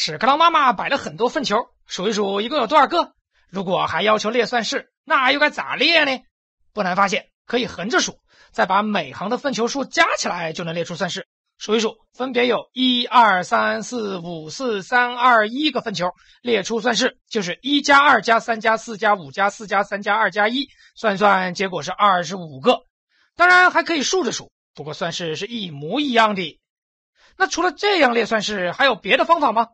屎壳郎妈妈摆了很多粪球，数一数一共有多少个？如果还要求列算式，那又该咋列呢？不难发现，可以横着数，再把每行的粪球数加起来就能列出算式。数一数，分别有1、2、3、4、5、4、3、2、1个粪球，列出算式就是1加2加3加4加5加4加3加2加1，算算结果是25个。当然还可以竖着数，不过算式是一模一样的。那除了这样列算式，还有别的方法吗？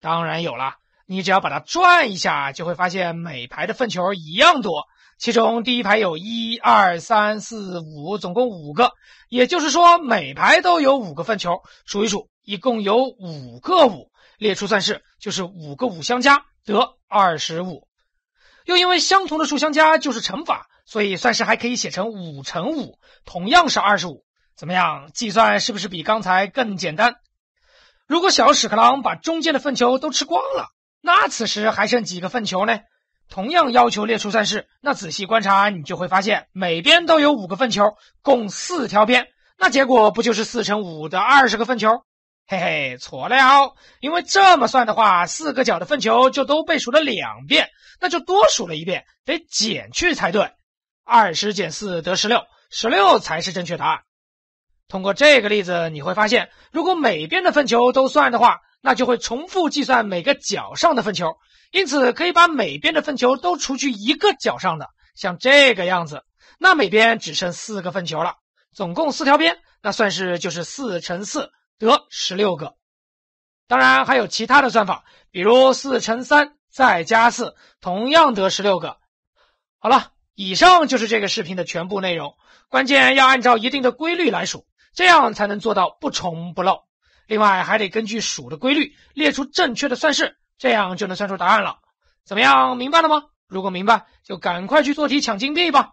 当然有了，你只要把它转一下，就会发现每排的粪球一样多。其中第一排有1、2、3、4、5，总共五个，也就是说每排都有五个粪球。数一数，一共有五个五，列出算式就是五个五相加得二十五。又因为相同的数相加就是乘法，所以算式还可以写成五乘五，同样是二十五。怎么样，计算是不是比刚才更简单？如果小屎壳郎把中间的粪球都吃光了，那此时还剩几个粪球呢？同样要求列出算式。那仔细观察，你就会发现每边都有五个粪球，共四条边。那结果不就是四乘五的二十个粪球？嘿嘿，错了，因为这么算的话，四个角的粪球就都被数了两遍，那就多数了一遍，得减去才对。二十减四得十六，十六才是正确答案。通过这个例子，你会发现，如果每边的粪球都算的话，那就会重复计算每个角上的粪球。因此，可以把每边的粪球都除去一个角上的，像这个样子，那每边只剩四个粪球了。总共四条边，那算是就是四乘四得十六个。当然，还有其他的算法，比如四乘三再加四，同样得十六个。好了，以上就是这个视频的全部内容。关键要按照一定的规律来数。这样才能做到不重不漏。另外，还得根据数的规律列出正确的算式，这样就能算出答案了。怎么样，明白了吗？如果明白，就赶快去做题抢金币吧。